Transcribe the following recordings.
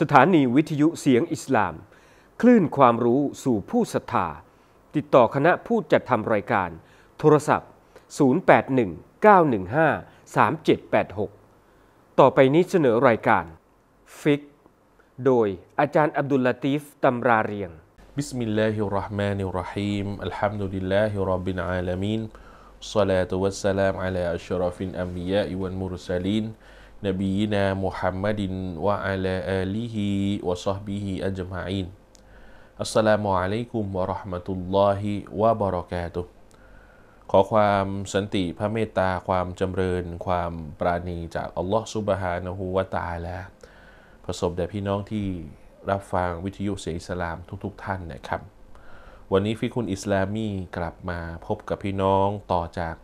สถานีวิทยุเสียงอิสลาม คลื่นความรู้สู่ผู้ศรัทธาติดต่อคณะผู้จัดทำรายการ โทรศัพท์ 0819153786 ต่อไปนี้เสนอรายการ ฟิกโดยอาจารย์อับดุลลาตีฟตำราเรียง بسم ั ل ل ه ا ل ر ล م ن الرحيم الحمد لله رب العالمين الصلاة ั ا ل س ل ช م ع ฟินอัมบิยาอิวั و มุร ر س ลีน نبينا محمد وعلى آله وصحبه أجمعين السلام عليكم ورحمة الله وبركاته ขอความสันติพระเมตตาความจำเริญ ความปราณี จากอัลลอฮฺซุบฮานะฮูวะตาและประสบแด่พี่น้องที่รับฟังวิทยุเสียงอิสลามทุกๆทท่านนะครับ วันนี้ฟิคุณอิสลามีกลับมาพบกับพี่น้องต่อจาก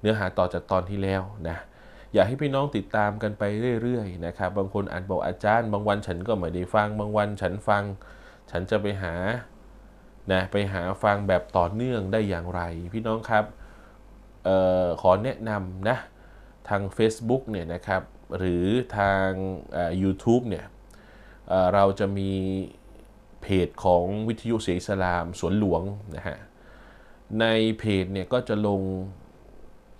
เนื้อหาต่อจากตอนที่แล้วนะอยากให้พี่น้องติดตามกันไปเรื่อยๆ นะครับ บางคนอาจบอกอาจารย์ บางวันฉันก็ไม่ได้ฟัง บางวันฉันฟัง ฉันจะไปหา นะ ไปหาฟังแบบต่อเนื่องได้อย่างไร พี่น้องครับออขอแนะนำนะ ทาง f a c e b o o เนี่ยนะครับ หรือทางยูทูบเนี่ยเเราจะมีเพจของวิทยุเสียงสลามสวนหลวงนะฮะในเพจเนี่ยก็จะลง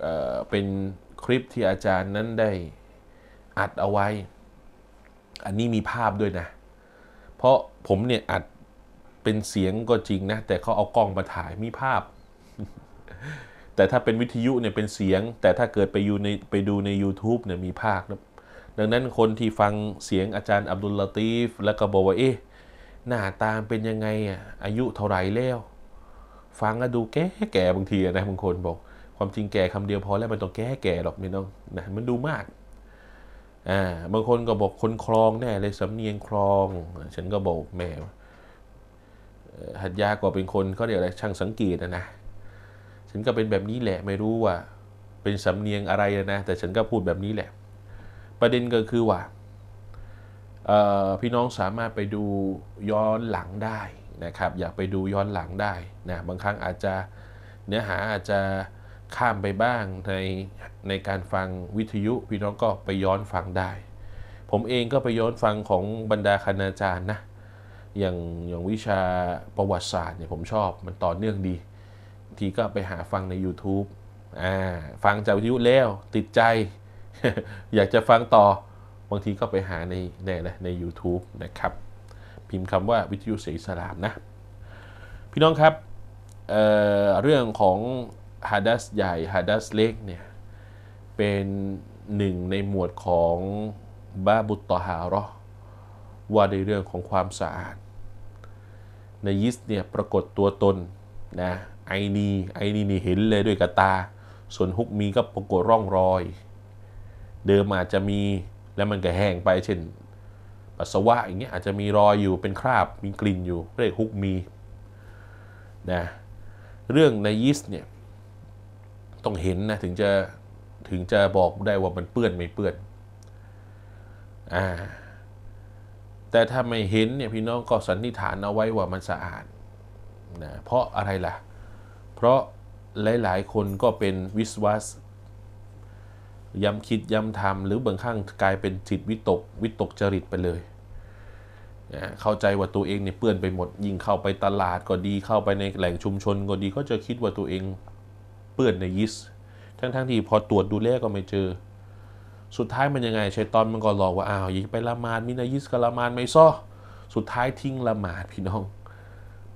เเป็นคลิป ที่อาจารย์นั้นได้ อัดเอาไว้ อันนี้มีภาพด้วยนะ เพราะผมเนี่ยอัดเป็นเสียงก็จริง นะ แต่เขาเอากล้องมา ถ่ายมีภาพ แต่ถ้าเป็นวิทยุเนี่ยเป็นเสียง แต่ถ้าเกิดไปอยู่ในไปดูใน u t u b e เนี่ยมีภาพนะ ดังนั้นคนที่ฟังเสียง อาจารย์ อับดุลลาตีฟแล้วก็บอกว่าเอ๊ะหน้าตาเป็นยังไงอ่ะอายุเท่าไรแล้วฟังก็ดูแก่แก่บางทีนะบางคนบอกความจริงแก่คำเดียวพอ แล้วมันต้องแก้แก่หรอกไม่ต้องนะมันดูมากอ่าบางคนก็บอกคนคลองแน่เลยสำเนียงคลอง ฉันก็บอกแม่หัดยาก็เป็นคนเขาเรียกอะไรช่างสังเกตนะนะฉันก็เป็นแบบนี้แหละไม่รู้ว่าเป็นสำเนียงอะไรนะแต่ฉันก็พูดแบบนี้แหละ ประเด็นก็คือว่า พี่น้องสามารถไปดูย้อนหลังได้นะครับ อยากไปดูย้อนหลังได้นะบางครั้งอาจจะเนื้อหาอาจจะข้ามไปบ้างในในการฟังวิทยุ พี่น้องก็ไปย้อนฟังได้ ผมเองก็ไปย้อนฟังของบรรดาคณาจารย์นะอย่างอย่างวิชาประวัติศาสตร์เนี่ยผมชอบมันต่อเนื่องดีทีก็ไปหาฟังใน YouTube อ่าฟังจากวิทยุแล้วติดใจ อยากจะฟังต่อบางทีก็ไปหาในในใน u t u b e นะครับ พิมพ์คำว่าวิทยุเสียสลามนะพี่น้องครับเเรื่องของฮัดัสใหญ่ฮัดัสเล็กเนี่ย เป็นหนึ่งในหมวดของบาบุตตฮาระว่าในเรื่องของความสะอาดในยิสเนี่ย ปรากฏตัวตน นะ ไอนีไอนีนี่เห็นเลยด้วยกับตาส่วนฮุกมีก็ปรากฏร่องรอย เดิมอาจจะมีแล้วมันก็แห้ง ไปเช่นปัสสาวะอย่างเงี้ยอาจจะมีรอยอยู่เป็นคราบมีกลิ่นอยู่เรียกฮุกมีนะเรื่องในยิสเนี่ยต้องเห็นนะถึงจะถึงจะบอกได้ว่ามันเปื้อนไม่เปื้อนอ่าแต่ถ้าไม่เห็นเนี่ยพี่น้องก็สันนิษฐานเอาไว้ว่ามันสะอาดนะเพราะอะไรล่ะเพราะหลาย ๆ คนก็เป็นวิสวัสย้ำคิดย้ำทำหรือบางครั้งกลายเป็นจิตวิตกวิตกจริตไปเลยนะเข้าใจว่าตัวเองเนี่ยเปื้อนไปหมด ยิ่งเข้าไปตลาดก็ดีเข้าไปในแหล่งชุมชนก็ดีก็จะคิดว่าตัวเองเปื้อนในยีสต์ทั้งๆทที่พอตรวจดูแลก็ไม่เจอ สุดท้ายมันยังไงชัยตอนมันก็หลอกว่า อ้าว ยิงไปละมานมินายิสกับละมานไม่ซ้อสุดท้ายทิ้งละมานพี่น้อง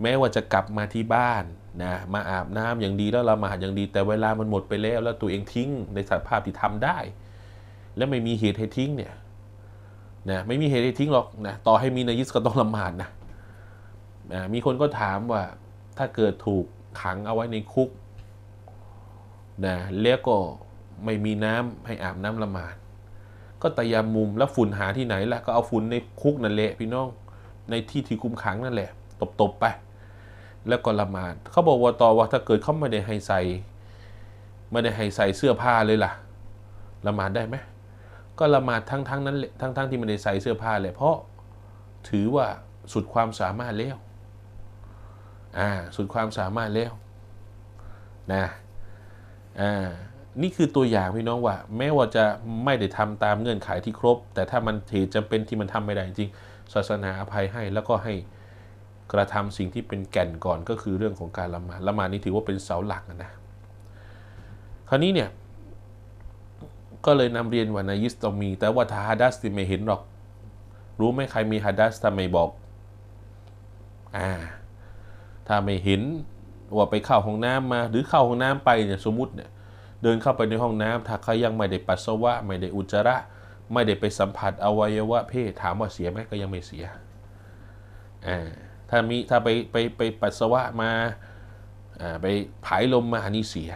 แม้ว่าจะกลับมาที่บ้านนะ มาอาบน้ำอย่างดีแล้วละหมาดอย่างดี แต่เวลามันหมดไปแล้ว แล้วตัวเองทิ้งในสภาพที่ทำได้ และไม่มีเหตุให้ทิ้งเนี่ย นะ ไม่มีเหตุให้ทิ้งหรอกนะ ต่อให้มีนายิสก็ต้องละหมาดนะนะมีคนก็ถามว่า ถ้าเกิดถูกขังเอาไว้ในคุกนะแล้วก็ไม่มีน้ำให้อาบน้ำละหมาดก็ตะยามุมแล้วฝุ่นหาที่ไหนล่ะก็เอาฝุ่นในคุกนั่นแหละ พี่น้องในที่ที่คุมขังนั่นแหละตบๆไป แล้วก็ละหมาดเขาบอกว่าต่อว่าถ้าเกิดเขาไม่ได้ให้ใส่ไม่ได้ให้ใส่เสื้อผ้าเลยล่ะละหมาดได้ไหมก็ละหมาดทั้งๆนนั้นทั้งทั้งๆทที่ไม่ได้ใส่เสื้อผ้าเลยเพราะถือว่าสุดความสามารถแล้วอ่าสุดความสามารถแล้วนะานี่คือตัวอย่างพี่น้องว่า แม้ว่าจะไม่ได้ทำตามเงื่อนไขที่ครบ แต่ถ้ามันเหตุจำเป็นที่มันทำไม่ได้จริงศาสนาอภัยให้แล้วก็ให้กระทำสิ่งที่เป็นแก่นก่อนก็คือเรื่องของการละหมาดละหมาดนี่ถือว่าเป็นเสาหลักนะคราวนี้เนี่ย ก็เลยนำเรียนว่านายิสต้องมี แต่ว่าทาฮัดัสที่ไม่เห็นหรอกรู้ไหมใครมีฮัดัสทำไมบอกอ่าถ้าไม่เห็นว่าไปเข้าห้องน้ำมา หรือเข้าห้องน้ำไปเนี่ยสมมติเนี่ยเดินเข้าไปในห้องน้ำถ้าเขายังไม่ได้ปัสสาวะไม่ได้อุจจาระ ไม่ได้ไปสัมผัสอวัยวะเพศถามว่าเสียไหมก็ยังไม่เสียอ่าถ้ามีถ้าไปไปไปปัสสาวะมาอ่าไปผายลมมาอันนี้เสีย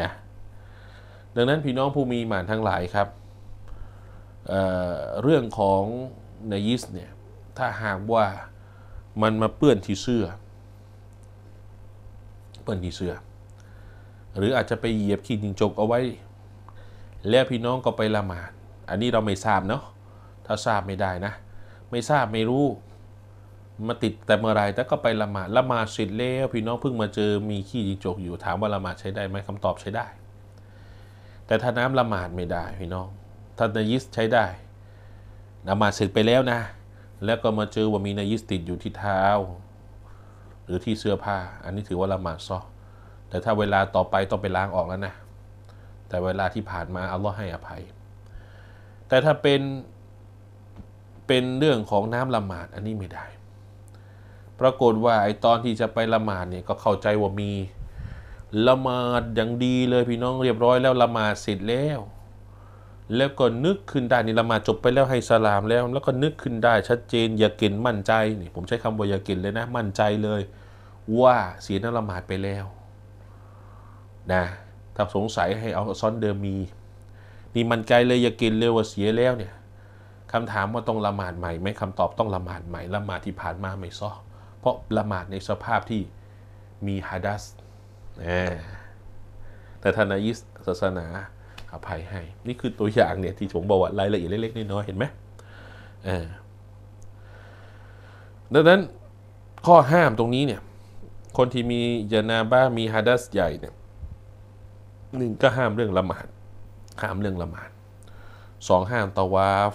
นะ ดังนั้น พี่น้องผู้มีหมานทั้งหลายครับเเรื่องของนยิสเนี่ยถ้าหากว่ามันมาเปื้อนที่เสื้อเปื้อนที่เสื้อหรืออาจจะไปเหยียบขี้จิงจกเอาไว้แล้วพี่น้องก็ไปละหมาด อันนี้เราไม่ทราบเนาะถ้าทราบไม่ได้นะ ไม่ทราบไม่รู้มาติดแต่เมื่อไรแต่ก็ไปละหมาดละหมาดเสร็จแล้วพี่น้องเพิ่งมาเจอมีขี้จิงจกอยู่ถามว่าละหมาดใช้ได้ไหมคำตอบใช้ได้ แต่ถ้าน้ำละหมาดไม่ได้พี่น้อง ถ้านายิสใช้ได้ละหมาดเสร็จไปแล้วนะ แล้วก็มาเจอว่ามีนายิสติดอยู่ที่เท้าหรือที่เสื้อผ้าอันนี้ถือว่าละหมาดซอ แต่ถ้าเวลาต่อไปต้องไปล้างออกแล้วนะ แต่เวลาที่ผ่านมาอัลลอฮ์ให้อภัย แต่ถ้าเป็นเป็นเรื่องของน้ำละหมาดอันนี้ไม่ได้ปรากฏว่าไอตอนที่จะไปละหมาดเนี่ยก็เข้าใจว่ามีละหมาดอย่างดีเลยพี่น้องเรียบร้อยแล้วละหมาดเสร็จแล้วแล้วก็นึกขึ้นได้นี่ละมาจบไปแล้วให้สลามแล้ว แล้วก็นึกขึ้นได้ชัดเจนอย่าเกินมั่นใจนี่ผมใช้คำว่าอย่าเกินเลยนะ มั่นใจเลย ว่าเสียนละหมาดไปแล้วนะถ้าสงสัยให้เอาซ้อนเดิมมีนี่มั่นใจเลยอย่าเกินเลยว่าเสียแล้วเนี่ยคำถามว่าต้องละหมาดใหม่ไหมคำตอบต้องละหมาดใหม่ละหมาดที่ผ่านมาไม่ซ้อเพราะละหมาดในสภาพที่มีฮะดัสแต่ทานายิศาสนาอภัยให้ นี่คือตัวอย่างเนี่ยที่ผมบอกว่ารายละเอียดเล็กๆน้อยๆเห็นไหมดังนั้นข้อห้ามตรงนี้เนี่ย คนที่มียานาบ้ามีฮัดัสใหญ่เนี่ยหนึ่งก็ห้ามเรื่องละหมาด ห้ามเรื่องละหมาดสองห้ามตะวาฟ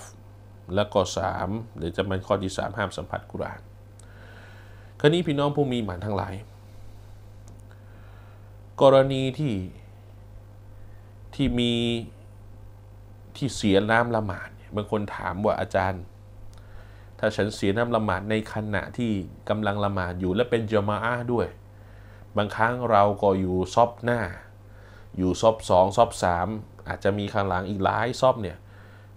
แล้วก็สามหรือจะเป็นข้อที่สามห้ามสัมผัสกุรานคราวนี้พี่น้องผู้มีหมานทั้งหลาย กรณีที่ที่มีที่เสียน้ำละหมาดบางคนถามว่าอาจารย์ ถ้าฉันเสียน้ำละหมาดในขณะที่กำลังละหมาดอยู่และเป็นจมาอาด้วย บางครั้งเราก็อยู่ซอบหน้า อยู่ซอบสองซอบสามอาจจะมีข้างหลังอีกหลายซอบเนี่ย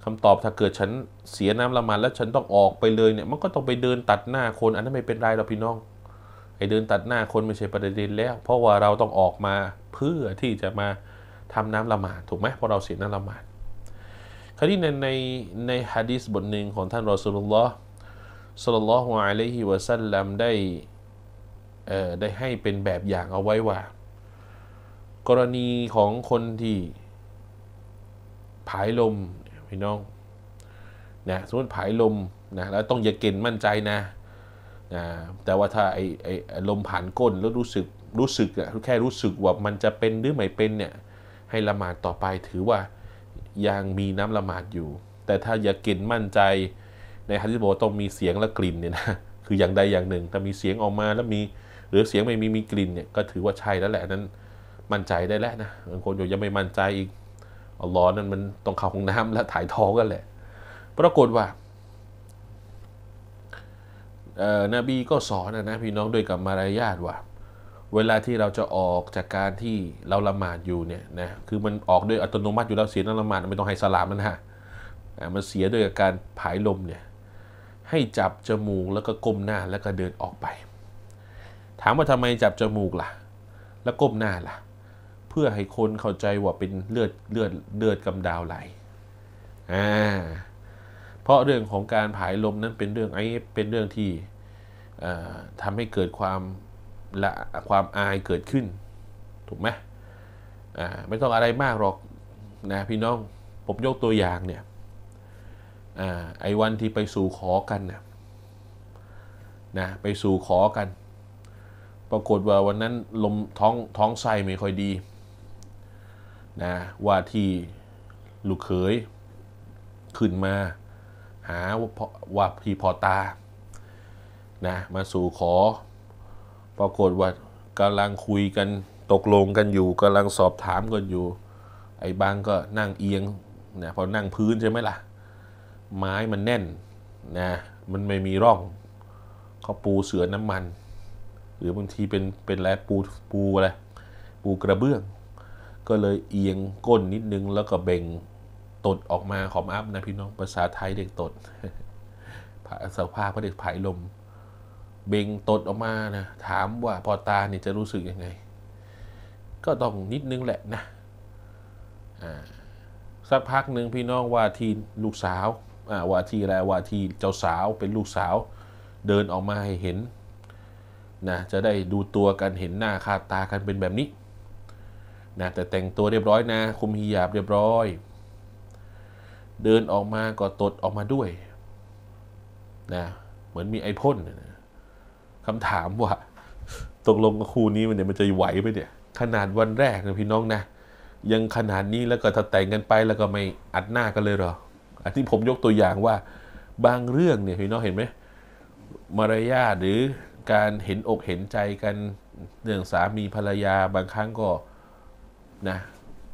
คำตอบถ้าเกิดฉันเสียน้ำละหมาดแล้วฉันต้องออกไปเลยเนี่ยมันก็ต้องไปเดินตัดหน้าคนอันนั้นไม่เป็นไรเราพี่น้องไอเดินตัดหน้าคนไม่ใช่ประเด็นแล้ว เพราะว่าเราต้องออกมาเพื่อที่จะมาทำน้ำละหมาดถูกไหมพอเราศีลน้ำละหมาดคราวนี้ในในในฮะดีษบทหนึ่งของท่านรอสุลลอฮ์สลลัลอฮุอะลัยฮิวะสัลลัมได้ได้ให้เป็นแบบอย่างเอาไว้ว่า กรณีของคนที่ผายลมพี่น้องนะสมมติผายลมนะแล้วต้องอย่าเกินมั่นใจนะนะ แต่ว่าถ้าไอไอลมผ่านก้นแล้วรู้สึกรู้สึกอะแค่รู้สึกว่ามันจะเป็นหรือไม่เป็นเนี่ยให้ละหมาดต่อไปถือว่ายังมีน้ำละหมาดอยู่ แต่ถ้าอยากกินมั่นใจในฮะดิษบอกต้องมีเสียงและกลิ่นเนี่ยนะคืออย่างใดอย่างหนึ่งถ้ามีเสียงออกมาแล้วมีหรือเสียงไม่มีมีกลิ่นเนี่ยก็ถือว่าใช่แล้วแหละนั้น มั่นใจได้แล้วนะบางคนอยู่ยังไม่มั่นใจอีกอัลลอฮ์นั้นมันต้องเข้าห้องน้ำและถ่ายท้องกันแหละปรากฏว่าเอ่อนบีก็สอนนะนะพี่น้องด้วยกับมารยาทว่าเวลาที่เราจะออกจากการที่เราละหมาดอยู่เนี่ยนะคือมันออกด้วยอัตโนมัติอยู่แล้วเสียงละหมาดไม่ต้องให้สลามมันฮะมันเสียด้วยการผายลมเนี่ยให้จับจมูกแล้วก็ก้มหน้าแล้วก็เดินออกไป ถามว่าทำไมจับจมูกล่ะแล้วก้มหน้าล่ะ เพื่อให้คนเข้าใจว่าเป็นเลือดเลือดเลือดกำดาวไหลอ่าเพราะเรื่องของการผายลมนั้นเป็นเรื่องไอ้เป็นเรื่องที่ทำให้เกิดความละความอายเกิดขึ้น ถูกไหมไม่ต้องอะไรมากหรอกนะพี่น้อง ผมยกตัวอย่างเนี่ยอไอ้วันที่ไปสู่ขอกันเนี่ยนะไปสู่ขอกัน ปรากฏว่าวันนั้น ลมท้องท้องไส้ไม่ค่อยดีนะว่าที่ลูกเขยขึ้นมา หาว่าพี่พอตานะมาสู่ขอปรากฏว่ากำลังคุยกัน ตกลงกันอยู่กำลังสอบถามกันอยู่ ไอ้บางก็นั่งเอียงเนี่ยพอนั่งพื้นใช่ไหมล่ะ ไม้มันแน่นนะ มันไม่มีร่องเขาปูเสือน้ำมัน หรือบางทีเป็นเป็นแรปูปูอะไรปูกระเบื้อง ก็เลยเอียงก้นนิดนึงแล้วก็เบ่งตดออกมาขอมอัพนะพี่น้องภาษาไทยเด็กตดสภาพเขาเด็กผายลมเบ่งตดออกมานะถามว่าพอตาเนี่ยจะรู้สึกยังไง ก็ต้องนิดนึงแหละนะ สักพักหนึ่งพี่น้องวาทีลูกสาววาทีแล้ววาทีเจ้าสาวเป็นลูกสาว เดินออกมาให้เห็นนะ จะได้ดูตัวกันเห็นหน้าคาตากันเป็นแบบนี้นะแต่แต่งตัวเรียบร้อยนะคุมฮิญาบเรียบร้อย เดินออกมาก็ตดออกมาด้วยนะเหมือนมีไอพ่นนะคำถามว่าตกลงกับครูนี้มันเนี่ยมันจะไหวไหมเนี่ย ขนาดวันแรกนะพี่น้องนะยังขนาดนี้แล้วก็ถ้าแต่งกันไปแล้วก็ไม่อัดหน้ากันเลยเหรออันนี้ผมยกตัวอย่างว่า บางเรื่องเนี่ยพี่น้องเห็นไหมมารยาทหรือการเห็นอกเห็นใจกันเรื่องสามีภรรยาบางครั้งก็นะ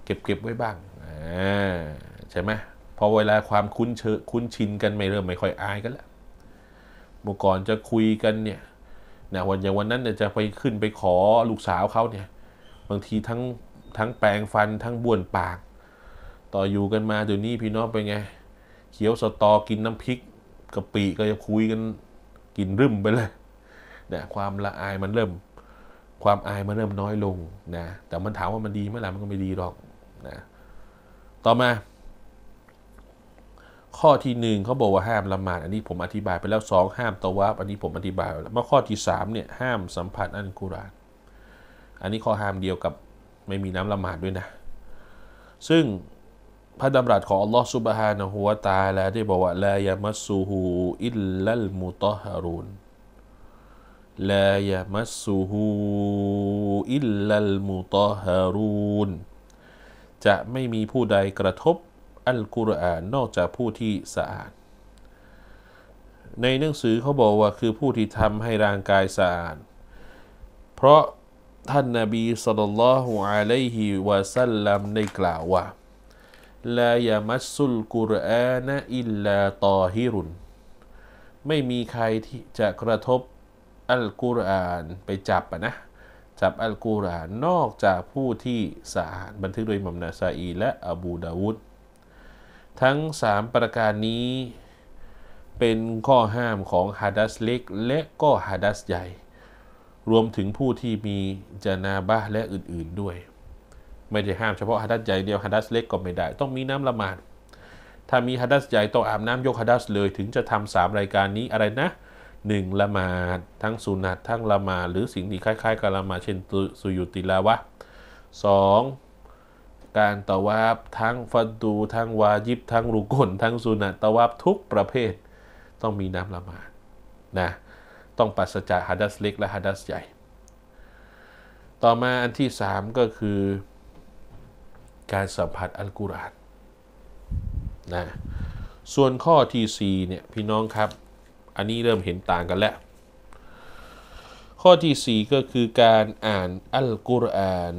เก็บเก็บไว้บ้างใช่ไหมพอเวลาความคุ้นเชคุ้นชินกันไม่เริ่มไม่ค่อยอายกันแล้วเมื่อก่อนจะคุยกันเนี่ยนะวันอย่างวันนั้นเนี่ยจะไปขึ้นไปขอลูกสาวเขาเนี่ย บางทีทั้งทั้งแปลงฟันทั้งบ้วนปาก ต่ออยู่กันมาเดี๋ยวนี้พี่น้องไปไง เขียวสตอกินน้ำพริกกะปิก็จะคุยกันกินรึมไปเลยนะความละอายมันเริ่ม ความอายมันเริ่มน้อยลงนะแต่มันถามว่ามันดีไหมล่ะมันก็ไม่ดีหรอกนะต่อมาข้อที่หนึ่งเขาบอกว่าห้ามละหมาด อันนี้ผมอธิบายไปแล้วสองห้ามตะวับอันนี้ผมอธิบายแล้วมาข้อที่สามเนี่ย ห้ามสัมผัสอันกุรานอันนี้ข้อห้ามเดียวกับไม่มีน้ำละหมาดด้วยนะ ซึ่งพระดำรัสของ อัลลอฮ์ซุบฮานะฮุวาตาแล้วได้บอกว่าลายามัสซูฮูอิลลัลมุตฮารุนลายามัสซูฮูอิลลัลมุตฮารุนจะไม่มีผู้ใดกระทบอัลกุรอานนอกจากผู้ที่สะอาด ในหนังสือเขาบอกว่าคือผู้ที่ทำให้ร่างกายสะอาด เพราะ ท่านนาบีสุลต่านละฮ์อัลัฮิวะสัลลัมได้กล่าวว่า ลายามัสซุลกุรอานะอิลลาตอฮิรุน ไม่มีใครที่จะกระทบอัลกุรอานไปจับนะ จับอัลกุรอานนอกจากผู้ที่สะอาดบันทึกโดยมัมนาซาอีและอบูดาวุดทั้ง 3 ประการนี้ เป็นข้อห้ามของฮาดัสเล็กและก็ฮาดัสใหญ่รวมถึงผู้ที่มีจนาบะและอื่นๆด้วย ไม่ได้ห้ามเฉพาะฮาดัสใหญ่เดียวฮาดัสเล็กก็ไม่ได้ ต้องมีน้ำละหมาด ถ้ามีฮาดัสใหญ่ต้องอาบน้ำยกฮาดัสเลย ถึงจะทำสามรายการนี้อะไรนะหนึ่งละหมาด ทั้งสุนัตทั้งละหมาด หรือสิ่งที่คล้ายๆ กับละหมาด เช่นสุยุติลาวะสองการตะวาบทั้งฟันดู ทั้งวายิบทั้งรุกลทั้งสุนัตตะวาบทุกประเภทต้องมีน้ำละมาดนะต้องปัสจากฮัดัสเล็กและฮัดัสใหญ่ ต่อมาอันที่สามก็คือการสัมผัสอัลกุรอานนะส่วนข้อที่4เนี่ยพี่น้องครับอันนี้เริ่มเห็นต่างกันแล้ว ข้อที่ 4 ก็คือการอ่านอัลกุรอาน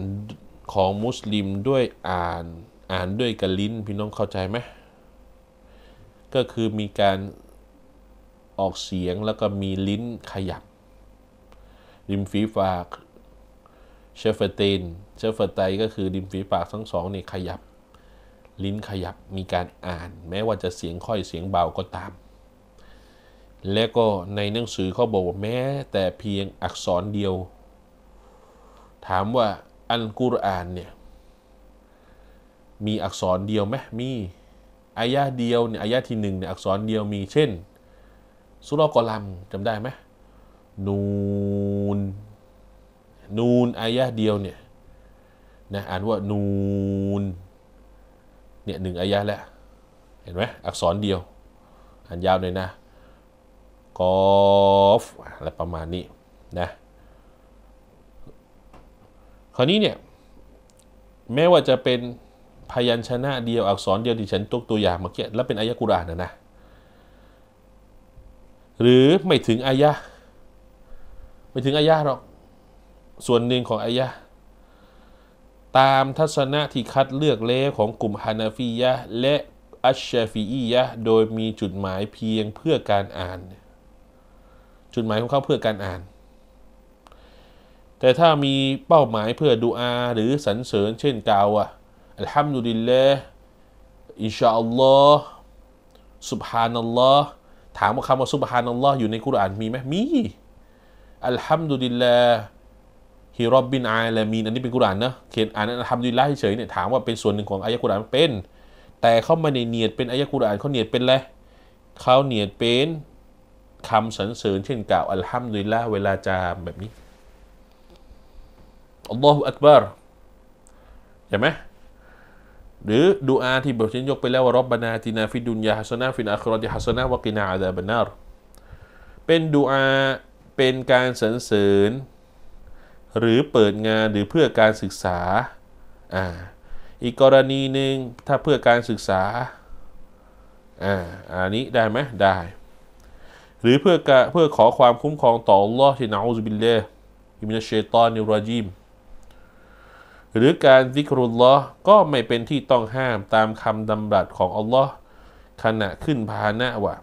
ของมุสลิมด้วยอ่านอ่านด้วยกระลิ้นพี่น้องเข้าใจไหมก็คือมีการออกเสียงแล้วก็มีลิ้นขยับ ริมฝีปาก เชฟเฟตนเชฟเฟตไตก็คือริมฝีปากทั้งสองนี่ขยับ ลิ้นขยับมีการอ่านแม้ว่าจะเสียงค่อยเสียงเบาก็ตาม และก็ในหนังสือเขาบอกว่าแม้แต่เพียงอักษรเดียว ถามว่าอัลกุรอานเนี่ย มีอักษรเดียวไหมมีอายะเดียวเนี่ยอายะที่หนึ่งเนี่ยอักษรเดียวมีเช่น สุรกอลัมจำได้ไหมนูนนูนอายะเดียวเนี่ยนะอ่านว่านูนเนี่ยหนึ่งอายะแล้วเห็นไหมอักษรเดียวอ่านยาวเลยนะกอฟอะไรประมาณนี้นะคราวนี้เนี่ย แม้ว่าจะเป็นพยัญชนะเดียวอักษรเดียวที่ฉันตัวตัวอย่างเมื่อกี้แล้วเป็นอายะกุรานนะนะหรือไม่ถึงอายะไม่ถึงอายะหรอกส่วนหนึ่งของอายะตามทัศนะที่คัดเลือกเลของกลุ่มฮานาฟียะและอัชชาฟีอียะโดยมีจุดหมายเพียงเพื่อการอ่าน จุดหมายของเขาเพื่อการอ่านแต่ถ้ามีเป้าหมายเพื่อดูอาหรือสรรเสริญเช่นกล่าวอ่ะอัลฮัมดุลิลละอินชาอัลลอฮ์สุบฮานัลลอฮ์ถามว่าคำว่าสุบฮานัลลอฮ์อยู่ในกุรอานมีไหมมี อัลฮัมดุลิลละฮิรอบบินอาลามีนอันนี้เป็นกุรอานนะเขียนอ่านอัลฮัมดุลิลละเฉยเนี่ยถามว่าเป็นส่วนหนึ่งของอายะกุรอานเป็น แต่เขามาในเนียดเป็นอายะกุรอานเขาเนียดเป็นอะไรเขาเนียดเป็นคำสรรเสริญเช่นกล่าวอัลฮัมดุลิลล์เวลาจะแบบนี้อัลลอฮฺอักบาร์เหไหมหรือดูอาที่บทฉันยกไปแล้วว่ารบบนาตินาฟิดุนยาฮัสนาฟินอัครดิฮัสนาวักินาอาดาบนารเป็นดูอาเป็น การสรรเสริญหรือ เปิด งาน หรือ เพื่อการ ศึกษาอ่าอีกกรณีหนึ่งถ้า เพื่อการ ศึกษา อ่าอันนี้ ได้ไหมได้ หรือเพื่อเพื่อขอความคุ้มครองต่อลอที่นาอูซบิลเลห์อิมินาเชตอนิราจิมหรือการซิกรุลลอฮ์ก็ไม่เป็นที่ต้องห้ามตามคำดำรัสของอัลลอฮ์ขณะขึ้นพาหนะวะ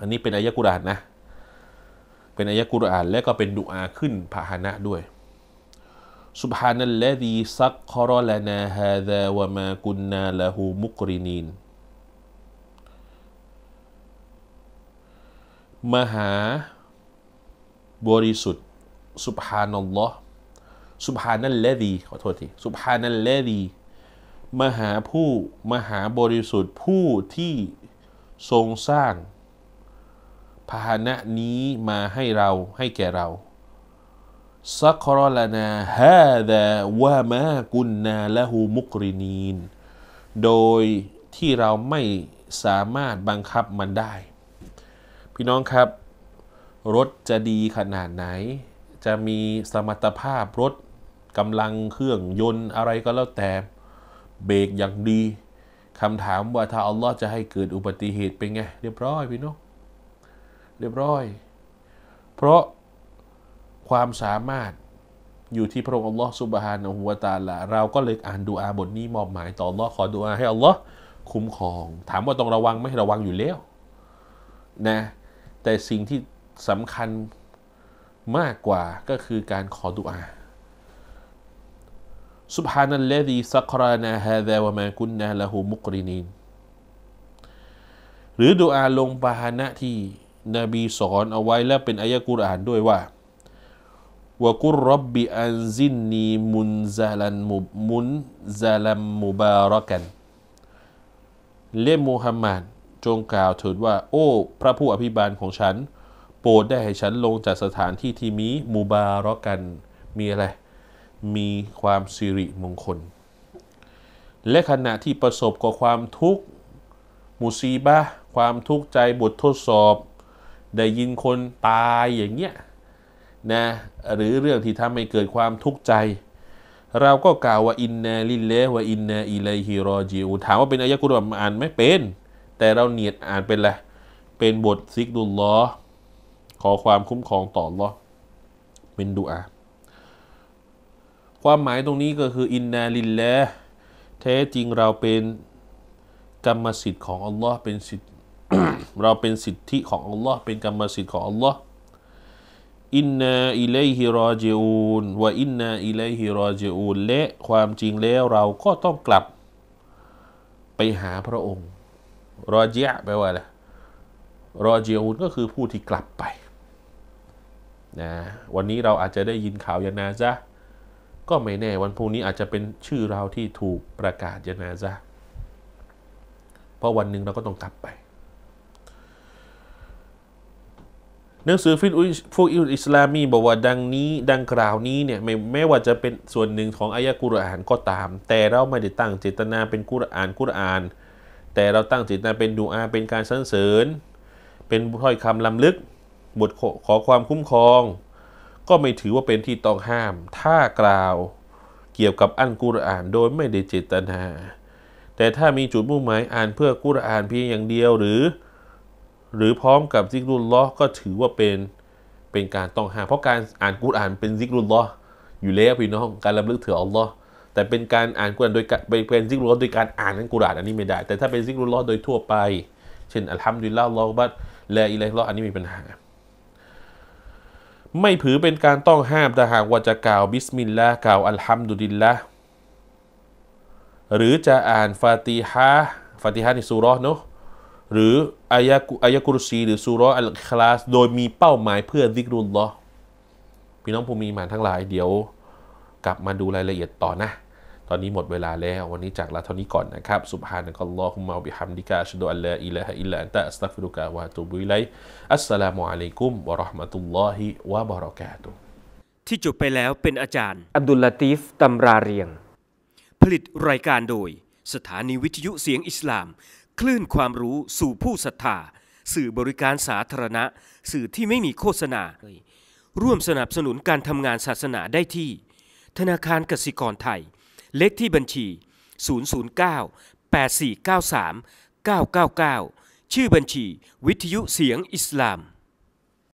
อันนี้เป็นอายะกุรอานนะ เป็นอายะกุรอานและก็เป็น ดุอาขึ้นพาหนะด้วย سبحان ีซัก سخر ل นาฮาดาวะมะกุนนาละ ي ูมหา บริสุทธิ์สุบฮานัลลอฮ์สุบฮานัลเลดีขอโทษทีสุบฮานัลเลดี มหาผู้มหาบริสุทธิ์ผู้ที่ทรงสร้างพาหนะนี้มาให้เราให้แก่เราซักรลนาฮาดาวามากุนนาละหูมุกรินีน โดยที่เราไม่สามารถบังคับมันได้ พี่น้องครับ รถจะดีขนาดไหน จะมีสมรรถภาพรถกำลังเครื่องยนต์อะไรก็แล้วแต่เบรกอย่างดี คำถามว่าถ้าอัลลอฮ์จะให้เกิดอุบัติเหตุเป็นไงเรียบร้อยพี่น้องเรียบร้อย เพราะความสามารถอยู่ที่พระองค์อัลลอฮ์สุบฮานะฮูวาตาละเราก็เลยอ่านดูอา บทนี้ มอบหมายต่ออัลลอฮ์ขอดูอาให้อัลลอฮ์คุ้มครอง ถามว่าต้องระวังไหมระวังอยู่แล้วนะแต่สิ่งที่สำคัญมากกว่าก็คือการขอดูอา سبحان الذي سقرنا هذا وما كنا له مقرنين หรือดูอาลงปาหนะที่นบีสอน เอาไว้ และเป็นอายะกุรอานด้วยว่าวกุรรับบิ อันซินนี มุนซาลันมุมุนซาลัม มุบารักัน เลมมูฮัมมัด จงกล่าวเถิดว่า โอ้ พระผู้อภิบาลของฉัน โปรดได้ให้ฉันลงจากสถานที่ที่มี มุบารักันมีอะไรมีความสิริมงคล และขณะที่ประสบกับความทุกข์มุซีบะความทุกข์ใจบททดสอบ ได้ยินคนตายอย่างเงี้ยนะหรือเรื่องที่ทำให้เกิดความทุกข์ใจ เราก็กล่าวว่าอินนาลิเลวะอินนาอิเลฮิรอจิอูถามว่าเป็นอายะกุรอานอ่านไมเป็น แต่เราเนียดอ่านเป็นอะไรเป็นบทซิกดุลลอขอความคุ้มครองต่อลอเป็นดุอาความหมายตรงนี้ก็คือ อินนาลินและแท้จริงเราเป็น กรรมสิทธิ์ของอัลลอฮ์เป็นสิทธิ์เราเป็นสิทธิของอัลลอฮ์เป็นกรรมสิทธิ์ของอัลลอฮ์อินนาอิเลฮิรอจิอูนว่าอินนาอิเลฮิรอจิอูนและความจริงแล้วเราก็ต้องกลับ ไปหาพระองค์รอเจีะแปลว่าอะไรรอจิอูนก็คือผู้ที่กลับไปนะวันนี้เราอาจจะได้ยินข่าวยานาซะก็ไม่แน่วันพรุ่งนี้อาจจะเป็นชื่อเราที่ถูกประกาศยานาซะเพราะวันหนึ่งเราก็ต้องกลับไป หนังสือฟิลกพวกอิสลามีบอกว่าดังนี้ดังกล่าวนี้เนี่ยไม่แม้ว่าจะเป็นส่วนหนึ่งของอายะกุรอานก็ตาม แต่เราไม่ได้ตั้งเจตนาเป็นกุรอานกุรอาน แต่เราตั้งเจตนาเป็นดูอาเป็นการสรรเสริญ เป็นถ้อยคำล้ำลึกบทขอความคุ้มครองก็ไม่ถือว่าเป็นที่ต้องห้าม ถ้ากล่าวเกี่ยวกับอันกุรอานโดยไม่ได้เจตนา แต่ถ้ามีจุดมุ่งหมายอ่านเพื่อกุรอานเพียงอย่างเดียวหรือ หรือพร้อมกับซิกรุลลอก็ถือว่าเป็นเป็นการต้องห้ามเพราะการอ่านกุรอานเป็นซิกรุลลออยู่แล้วพี่น้องการระลึกถึงอัลลอฮ์แต่เป็นการอ่านกุรอานโดยเป็นซิกรุลลอโดยการอ่านนั้นกุรอานอันนี้ไม่ได้ แต่ถ้าเป็นซิกรุลลอโดยทั่วไป เช่น อัลฮัมดุลิลลาฮ์ลอบัตและอิลัยลออันนี้มีปัญหาไม่ถือเป็นการต้องห้ามแต่หากว่าจะกล่าวบิสมิลลาห์กล่าวอัลฮัมดุลิลละหรือจะอ่านฟาติฮะฟาติฮะในสุรเนาะหรืออายะอายะกุรซีหรือสุรอัลคลาสโดยมีเป้าหมายเพื่อซิกรุลลอพี่น้องผู้มีหมานทั้งหลายเดี๋ยวกลับมาดูรายละเอียดต่อนะอนนี้หมดเวลาแล้ววันนี้จากลาเท่านี้ก่อนนะครับสุบฮานะกัลลอฮุมะบิฮัมดิกาชดอัลลาอิลาฮะอิลลันตะอัสตักฟิรุกะวะตูบุไลอัสสลามุอะลัยกุมวะราะห์มะตุลลอฮิวะบะเราะกาตุที่จบไปแล้วเป็นอาจารย์ อับดุลลาตีฟตำราเรียง ผลิตรายการโดยสถานีวิทยุเสียงอิสลาม คลื่นความรู้สู่ผู้ศรัทธาสื่อบริการสาธารณะ สื่อที่ไม่มีโฆษณาร่วมสนับสนุนการทำงานศาสนาได้ที่ ธนาคารกสิกรไทยเลขที่บัญชี 009 8493 999 ชื่อบัญชีวิทยุเสียงอิสลาม